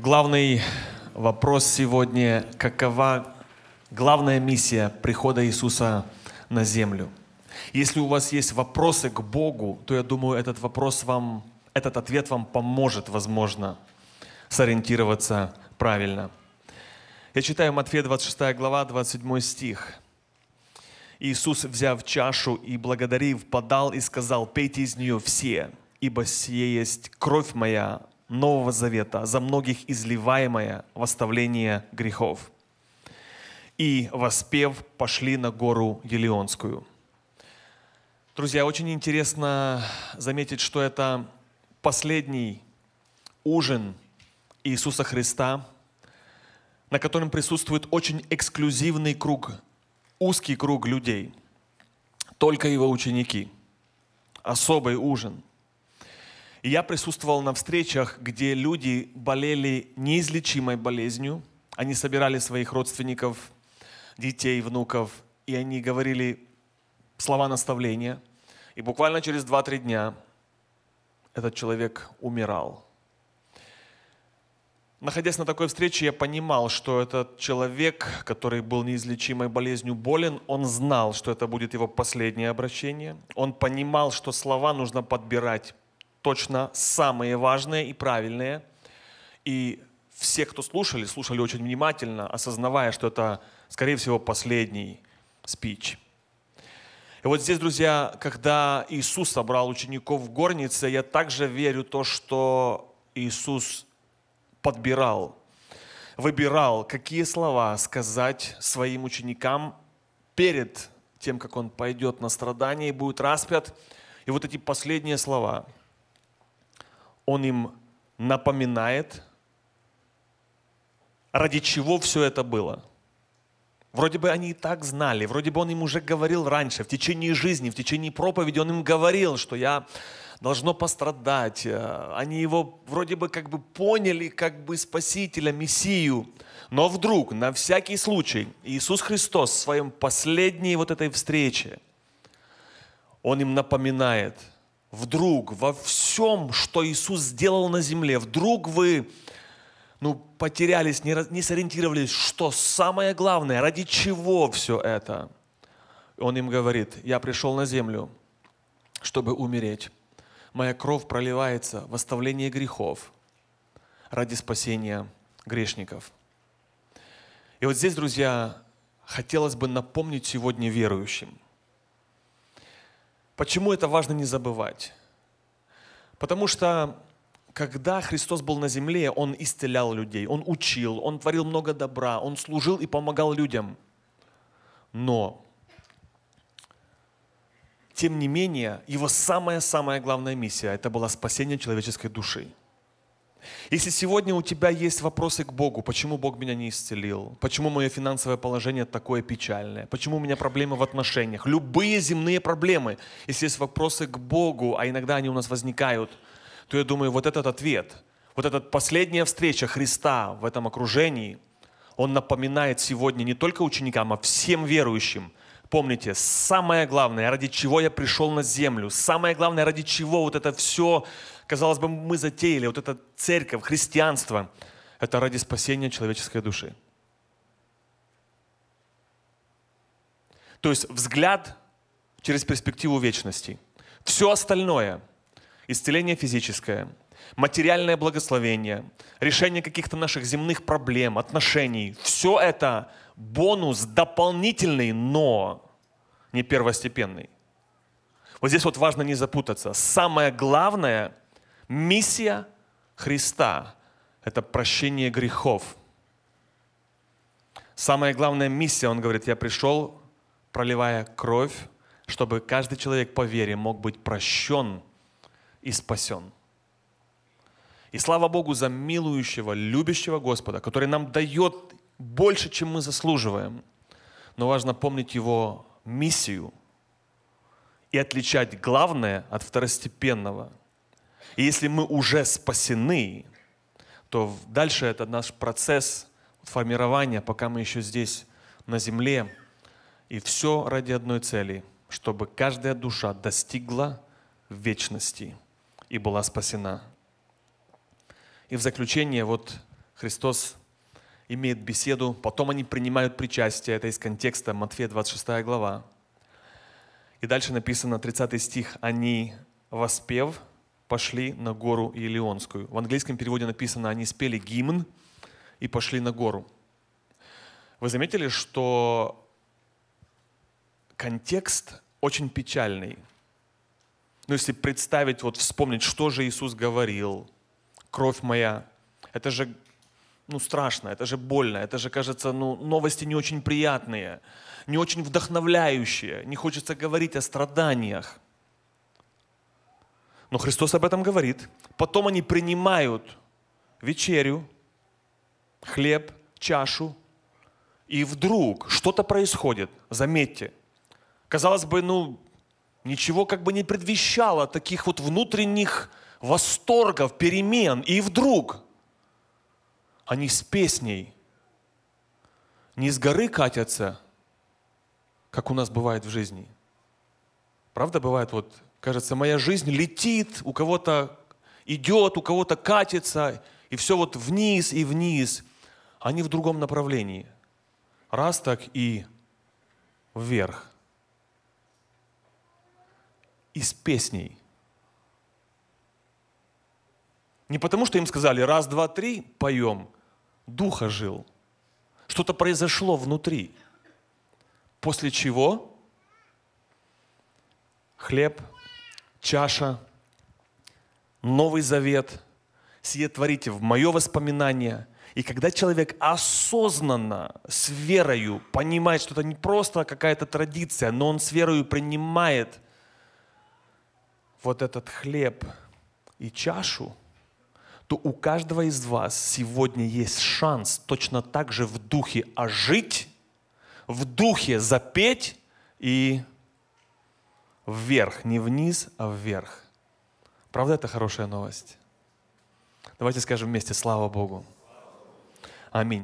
Главный вопрос сегодня, какова главная миссия прихода Иисуса на землю? Если у вас есть вопросы к Богу, то я думаю, этот вопрос вам, этот ответ вам поможет, возможно, сориентироваться правильно. Я читаю Матфея 26 глава, 27 стих. Иисус, взяв чашу и благодарив, подал и сказал, «Пейте из нее все, ибо сие есть кровь моя, Нового Завета, за многих изливаемое восставление грехов. И, воспев, пошли на гору Елеонскую. Друзья, очень интересно заметить, что это последний ужин Иисуса Христа, на котором присутствует очень эксклюзивный круг, узкий круг людей, только его ученики, особый ужин – и я присутствовал на встречах, где люди болели неизлечимой болезнью. Они собирали своих родственников, детей, внуков, и они говорили слова наставления. И буквально через 2-3 дня этот человек умирал. Находясь на такой встрече, я понимал, что этот человек, который был неизлечимой болезнью болен, он знал, что это будет его последнее обращение. Он понимал, что слова нужно подбирать точно самые важные и правильные. И все, кто слушали, слушали очень внимательно, осознавая, что это, скорее всего, последний спич. И вот здесь, друзья, когда Иисус собрал учеников в горнице, я также верю то, что Иисус подбирал, выбирал, какие слова сказать своим ученикам перед тем, как он пойдет на страдания и будет распят. И вот эти последние слова – он им напоминает, ради чего все это было. Вроде бы они и так знали, вроде бы он им уже говорил раньше, в течение жизни, в течение проповеди он им говорил, что я должно пострадать. Э, они его вроде бы как бы поняли, как бы Спасителя, Мессию. Но вдруг, на всякий случай, Иисус Христос в своем последней вот этой встрече, Он им напоминает – вдруг во всем, что Иисус сделал на земле, вдруг вы ну, потерялись, не, не сориентировались, что самое главное, ради чего все это. Он им говорит, я пришел на землю, чтобы умереть. Моя кровь проливается в оставление грехов ради спасения грешников. И вот здесь, друзья, хотелось бы напомнить сегодня верующим – Почему это важно не забывать? Потому что когда Христос был на земле, Он исцелял людей, Он учил, Он творил много добра, Он служил и помогал людям. Но, тем не менее, Его самая-самая главная миссия – это была спасение человеческой души – если сегодня у тебя есть вопросы к Богу, почему Бог меня не исцелил, почему мое финансовое положение такое печальное, почему у меня проблемы в отношениях, любые земные проблемы, если есть вопросы к Богу, а иногда они у нас возникают, то я думаю, вот этот ответ, вот эта последняя встреча Христа в этом окружении, он напоминает сегодня не только ученикам, а всем верующим, Помните, самое главное, ради чего я пришел на землю, самое главное, ради чего вот это все, казалось бы, мы затеяли, вот эта церковь, христианство, это ради спасения человеческой души. То есть взгляд через перспективу вечности. Все остальное, исцеление физическое, материальное благословение, решение каких-то наших земных проблем, отношений, все это – бонус дополнительный, но не первостепенный. Вот здесь вот важно не запутаться. Самое главное – миссия Христа – это прощение грехов. Самая главная миссия, он говорит, я пришел, проливая кровь, чтобы каждый человек по вере мог быть прощен и спасен. И слава Богу за милующего, любящего Господа, который нам дает больше, чем мы заслуживаем. Но важно помнить его миссию и отличать главное от второстепенного. И если мы уже спасены, то дальше это наш процесс формирования, пока мы еще здесь, на земле. И все ради одной цели, чтобы каждая душа достигла вечности и была спасена. И в заключение вот Христос имеют беседу, потом они принимают причастие, это из контекста Матфея 26 глава. И дальше написано 30 стих, они, воспев, пошли на гору Елеонскую. В английском переводе написано, они спели гимн и пошли на гору. Вы заметили, что контекст очень печальный. Но ну, если представить, вот вспомнить, что же Иисус говорил, кровь моя, это же ну, страшно, это же больно, это же, кажется, ну, новости не очень приятные, не очень вдохновляющие, не хочется говорить о страданиях. Но Христос об этом говорит. Потом они принимают вечерю, хлеб, чашу, и вдруг что-то происходит, заметьте. Казалось бы, ну, ничего как бы не предвещало таких вот внутренних восторгов, перемен. И вдруг – они с песней не с горы катятся, как у нас бывает в жизни. Правда, бывает вот, кажется, моя жизнь летит, у кого-то идет, у кого-то катится, и все вот вниз и вниз. Они в другом направлении. Раз так и вверх. И с песней. Не потому, что им сказали раз, два, три, поем – духа жил. Что-то произошло внутри. После чего хлеб, чаша, Новый Завет, сие творите в мое воспоминание. И когда человек осознанно, с верою понимает, что это не просто какая-то традиция, но он с верою принимает вот этот хлеб и чашу, то у каждого из вас сегодня есть шанс точно так же в духе ожить, в духе запеть и вверх, не вниз, а вверх. Правда, это хорошая новость? Давайте скажем вместе «Слава Богу». Аминь.